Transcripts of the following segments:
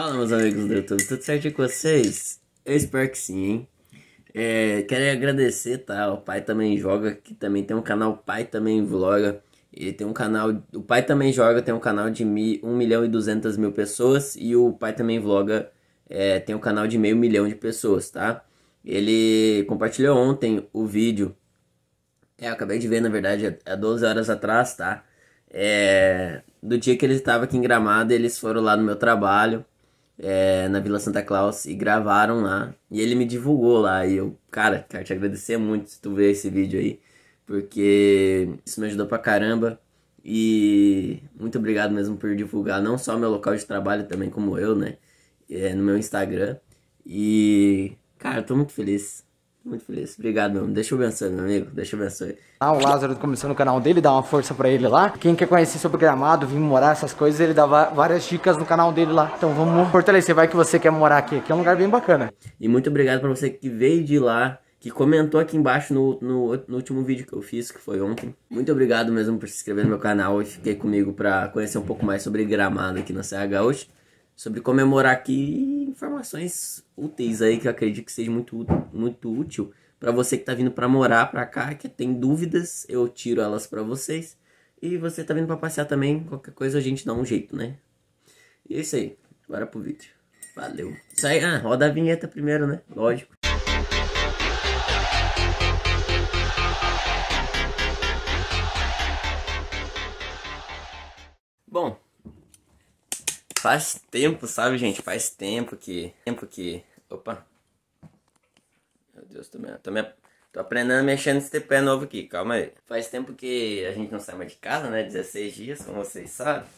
Fala, meus amigos do YouTube, tudo certo com vocês? Eu espero que sim, hein? É, quero agradecer, tá? O pai também joga, que também tem um canal, o pai também vloga. Ele tem um canal, o pai também joga, tem um canal de 1 milhão e 200 mil pessoas. E o pai também vloga, é, tem um canal de meio milhão de pessoas, tá? Ele compartilhou ontem o vídeo. É, eu acabei de ver, na verdade, há 12 horas atrás, tá? É, do dia que ele estava aqui em Gramado, eles foram lá no meu trabalho é, na Vila Santa Claus e gravaram lá. E ele me divulgou lá. E eu, cara, quero te agradecer muito se tu ver esse vídeo aí, porque isso me ajudou pra caramba. E muito obrigado mesmo por divulgar não só meu local de trabalho, também como eu, né? É, no meu Instagram. E, cara, tô muito feliz muito feliz. Obrigado, meu. Deixa eu abençoar meu amigo. Deixa eu abençoar. Ah, o Lázaro começou no canal dele, dá uma força pra ele lá. Quem quer conhecer sobre gramado, vir morar, essas coisas, ele dá várias dicas no canal dele lá. Então vamos fortalecer, vai que você quer morar aqui, que é um lugar bem bacana. E muito obrigado pra você que veio de lá que comentou aqui embaixo no, no, no, último vídeo que eu fiz, que foi ontem. Muito obrigado mesmo por se inscrever no meu canal e fiquei comigo para conhecer um pouco mais sobre gramado aqui na Serra Gaúcha sobre comemorar aqui informações úteis aí que eu acredito que seja muito, muito útil para você que está vindo para morar para cá, que tem dúvidas, eu tiro elas para vocês. E você está vindo para passear também, qualquer coisa a gente dá um jeito, né? E é isso aí. Bora pro vídeo. Valeu. Isso aí, ah, roda a vinheta primeiro, né? Lógico. Bom, Faz tempo, sabe, gente? Faz tempo que. Tempo que. Opa! Meu Deus, tô, me... tô, me... tô aprendendo a mexer nesse pé novo aqui, calma aí. Faz tempo que a gente não sai mais de casa, né? 16 dias, como vocês sabem.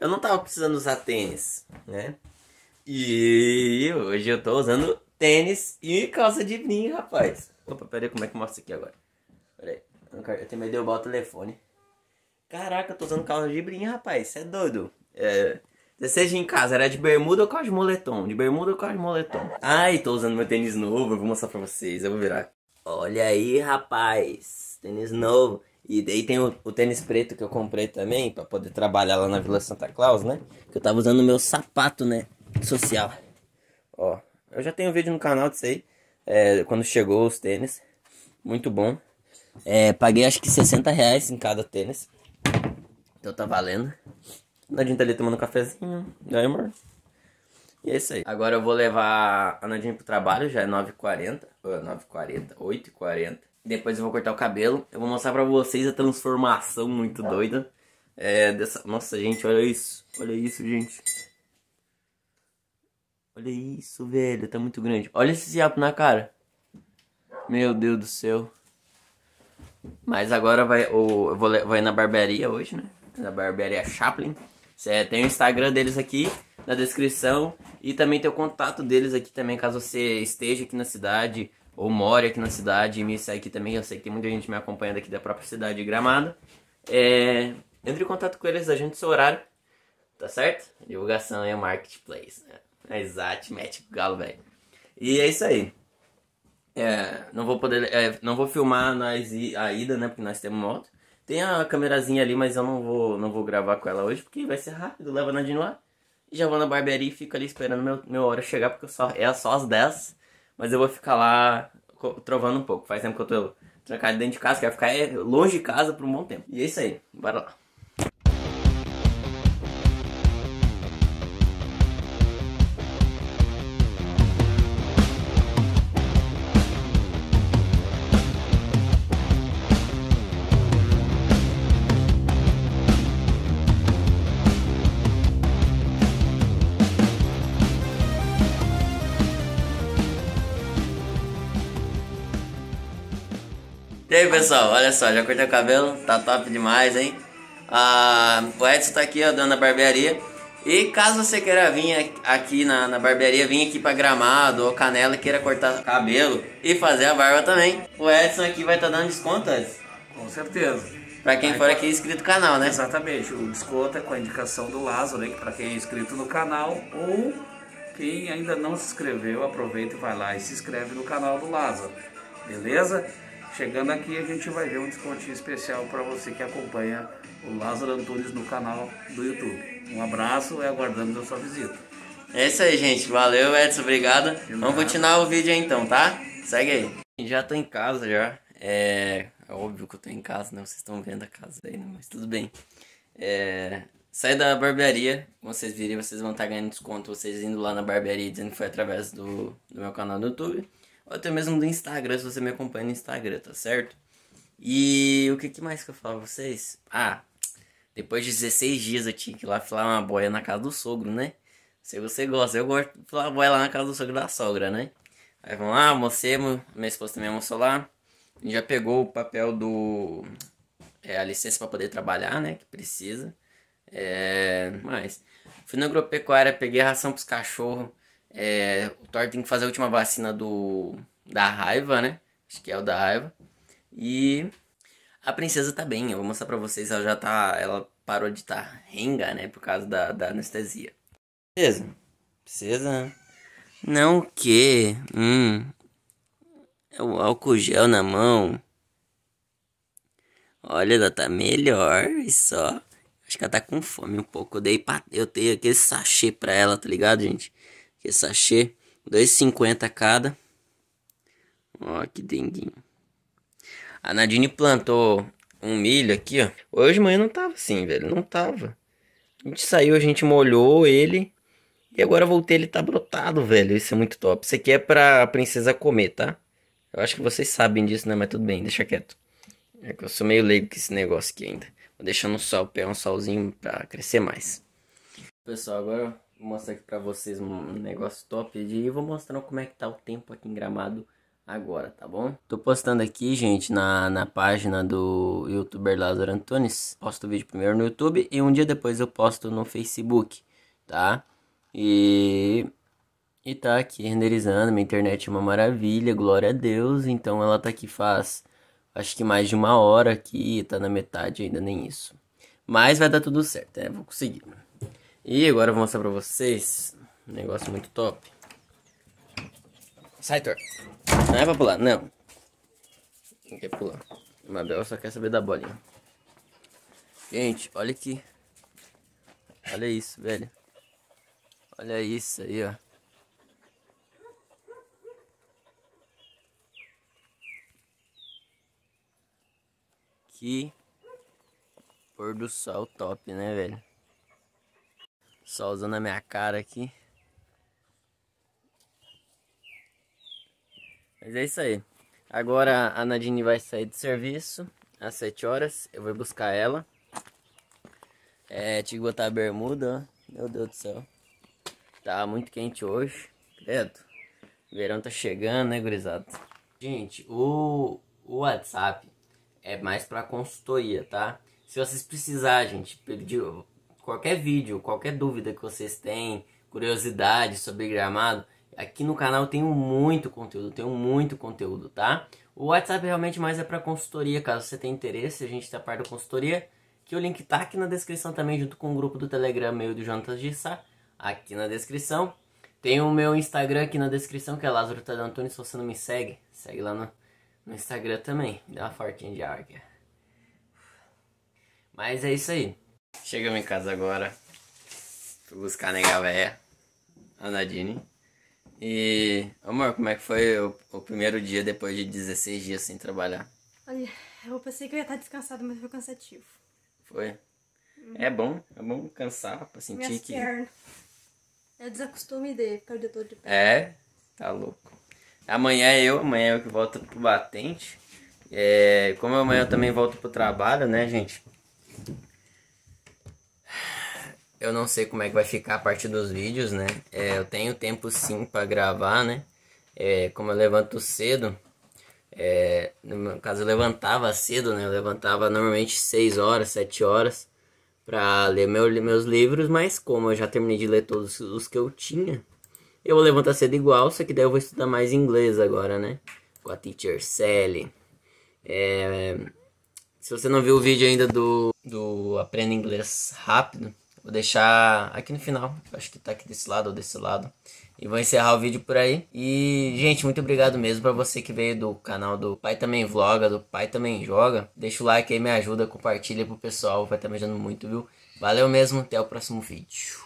Eu não tava precisando usar tênis, né? E hoje eu tô usando tênis e calça de brim, rapaz. Opa, peraí, como é que mostra aqui agora? Peraí, eu tenho medo de derrubar o telefone. Caraca, eu tô usando calça de brim, rapaz, você é doido. É, você seja em casa, era de bermuda ou com as moletom? De bermuda ou com as moletom? Ai, tô usando meu tênis novo, eu vou mostrar pra vocês, eu vou virar. Olha aí, rapaz, tênis novo. E daí tem o, o tênis preto que eu comprei também, pra poder trabalhar lá na Vila Santa Claus, né? Que eu tava usando o meu sapato, né, social. Ó, eu já tenho um vídeo no canal disso aí, é, quando chegou os tênis. Muito bom. É, paguei acho que 60 reais em cada tênis. Então tá valendo. Nadinha tá ali tomando um cafezinho. E né, amor? E é isso aí. Agora eu vou levar a Nadinha pro trabalho, já é 9h40. 9h40, 8h40. Depois eu vou cortar o cabelo. Eu vou mostrar pra vocês a transformação muito tá. doida. É, dessa... Nossa, gente, olha isso. Olha isso, gente. Olha isso, velho. Tá muito grande. Olha esse ziapo na cara. Meu Deus do céu. Mas agora vai, eu vou, vou ir na barbearia hoje, né? Na barbearia Chaplin. É, tem o Instagram deles aqui na descrição e também tem o contato deles aqui também, caso você esteja aqui na cidade ou mora aqui na cidade e me segue aqui também. Eu sei que tem muita gente me acompanhando aqui da própria cidade de Gramado. É, entre em contato com eles, a gente seu horário, tá certo? Divulgação é marketplace, né? É exato, mete galo, velho. E é isso aí. É, não vou poder, é, não vou filmar nós a ida, né? Porque nós temos moto. Tem a câmerazinha ali, mas eu não vou, não vou gravar com ela hoje, porque vai ser rápido, leva na de lá E já vou na barbearia e fico ali esperando meu, meu hora chegar, porque só, é só as 10. Mas eu vou ficar lá trovando um pouco. Faz tempo que eu tô trancado dentro de casa, quero ficar é, longe de casa por um bom tempo. E é isso aí, bora lá. E aí, pessoal, olha só, já cortei o cabelo, tá top demais, hein? Ah, o Edson tá aqui, ó, dando a barbearia. E caso você queira vir aqui na, na barbearia, vir aqui pra Gramado ou Canela queira cortar cabelo e fazer a barba também, o Edson aqui vai estar tá dando desconto, Edson? Com certeza. Pra quem Aí, for aqui é inscrito no canal, né? Exatamente. O desconto é com a indicação do Lázaro, aí, né? pra quem é inscrito no canal ou quem ainda não se inscreveu, aproveita e vai lá e se inscreve no canal do Lázaro. Beleza? Chegando aqui a gente vai ver um descontinho especial para você que acompanha o Lázaro Antunes no canal do YouTube. Um abraço e aguardamos a sua visita. É isso aí, gente. Valeu, Edson. Obrigado. Vamos continuar o vídeo aí, então, tá? Segue aí. Já tô em casa já. É, é óbvio que eu tô em casa, né? Vocês estão vendo a casa aí, né? Mas tudo bem. É, saí da barbearia. Como vocês viram, vocês vão estar tá ganhando desconto. Vocês indo lá na barbearia dizendo que foi através do, do meu canal do YouTube ou até mesmo do Instagram, se você me acompanha no Instagram, tá certo? E o que, que mais que eu falo pra vocês? Ah, depois de 16 dias eu tinha que ir lá falar uma boia na casa do sogro, né? Se você gosta, eu gosto de falar uma boia lá na casa do sogro da sogra, né? Aí vamos lá, você, minha esposa também almoçou lá. Já pegou o papel do. É, a licença para poder trabalhar, né? Que precisa. É, mas. Fui na agropecuária, peguei ração pros cachorros. É, o Thor tem que fazer a última vacina do da raiva, né? Acho que é o da raiva. E a princesa tá bem, eu vou mostrar pra vocês, ela já tá. Ela parou de estar tá renga, né? Por causa da, da anestesia. Beleza. Princesa? Não o quê? Hum. É o álcool gel na mão. Olha, ela tá melhor e só. Acho que ela tá com fome um pouco. Eu dei, pra... eu dei aquele sachê pra ela, tá ligado, gente? que sachê, 2,50 cada. Ó, que denguinho. A Nadine plantou um milho aqui, ó. Hoje de manhã não tava assim, velho, não tava. A gente saiu, a gente molhou ele. E agora voltei, ele tá brotado, velho. Isso é muito top. Isso aqui é pra princesa comer, tá? Eu acho que vocês sabem disso, né? Mas tudo bem, deixa quieto. É que eu sou meio leigo com esse negócio aqui ainda. Vou deixando só o pé, um solzinho pra crescer mais. Pessoal, agora mostrar aqui pra vocês um negócio top de e vou mostrando como é que tá o tempo aqui em Gramado agora, tá bom? Tô postando aqui, gente, na, na página do youtuber Lázaro Antunes. Posto o vídeo primeiro no YouTube e um dia depois eu posto no Facebook, tá? E e tá aqui renderizando, minha internet é uma maravilha, glória a Deus. Então ela tá aqui faz acho que mais de uma hora aqui, tá na metade ainda nem isso. Mas vai dar tudo certo, né? Vou conseguir. E agora eu vou mostrar pra vocês um negócio muito top. Sai, Thor. Não é pra pular, não. Não quer pular. O Mabel só quer saber da bolinha. Gente, olha aqui. Olha isso, velho. Olha isso aí, ó. Que pôr do sol top, né, velho? usando a minha cara aqui. Mas é isso aí. Agora a Nadine vai sair do serviço às 7 horas. Eu vou buscar ela. É, tinha que botar a bermuda, ó. Meu Deus do céu. Tá muito quente hoje. Credo. Verão tá chegando, né, gurizada? Gente, o, o WhatsApp é mais pra consultoria, tá? Se vocês precisarem, gente, pedir, qualquer vídeo, qualquer dúvida que vocês têm, curiosidade sobre gramado, aqui no canal tenho muito conteúdo, tenho muito conteúdo, tá? O WhatsApp realmente mais é para consultoria, caso você tenha interesse, a gente está parte da consultoria, que o link tá aqui na descrição também, junto com o grupo do Telegram, meio do Jonatas de aqui na descrição. Tem o meu Instagram aqui na descrição, que é Lázaro Tadeu Antônio, se você não me segue, segue lá no, no Instagram também, dá uma fortinha de ar Mas é isso aí. Chegamos em casa agora. Fui buscar a nega véia, a Nadine. E, amor, como é que foi o, o, primeiro dia depois de 16 dias sem trabalhar? Olha, eu pensei que eu ia estar descansado, mas foi cansativo. Foi? Hum. É bom, é bom cansar pra sentir Minhas que. Pernas. Eu é desacostume de ficar o dia todo de pé. É, tá louco. Amanhã é eu, amanhã é eu que volto pro batente. É, como amanhã eu também volto pro trabalho, né, gente? Eu não sei como é que vai ficar a parte dos vídeos, né? É, eu tenho tempo sim para gravar, né? É, como eu levanto cedo, é, no caso eu levantava cedo, né? Eu levantava normalmente 6 horas, 7 horas para ler meu, meus livros, mas como eu já terminei de ler todos os que eu tinha, eu vou levantar cedo igual, só que daí eu vou estudar mais inglês agora, né? Com a teacher Sally. É, se você não viu o vídeo ainda do, do Aprenda Inglês Rápido, Vou deixar aqui no final, acho que tá aqui desse lado ou desse lado. E vou encerrar o vídeo por aí. E, gente, muito obrigado mesmo para você que veio do canal do Pai Também Vloga, do Pai Também Joga. Deixa o like aí, me ajuda, compartilha pro pessoal, vai estar tá me ajudando muito, viu? Valeu mesmo, até o próximo vídeo.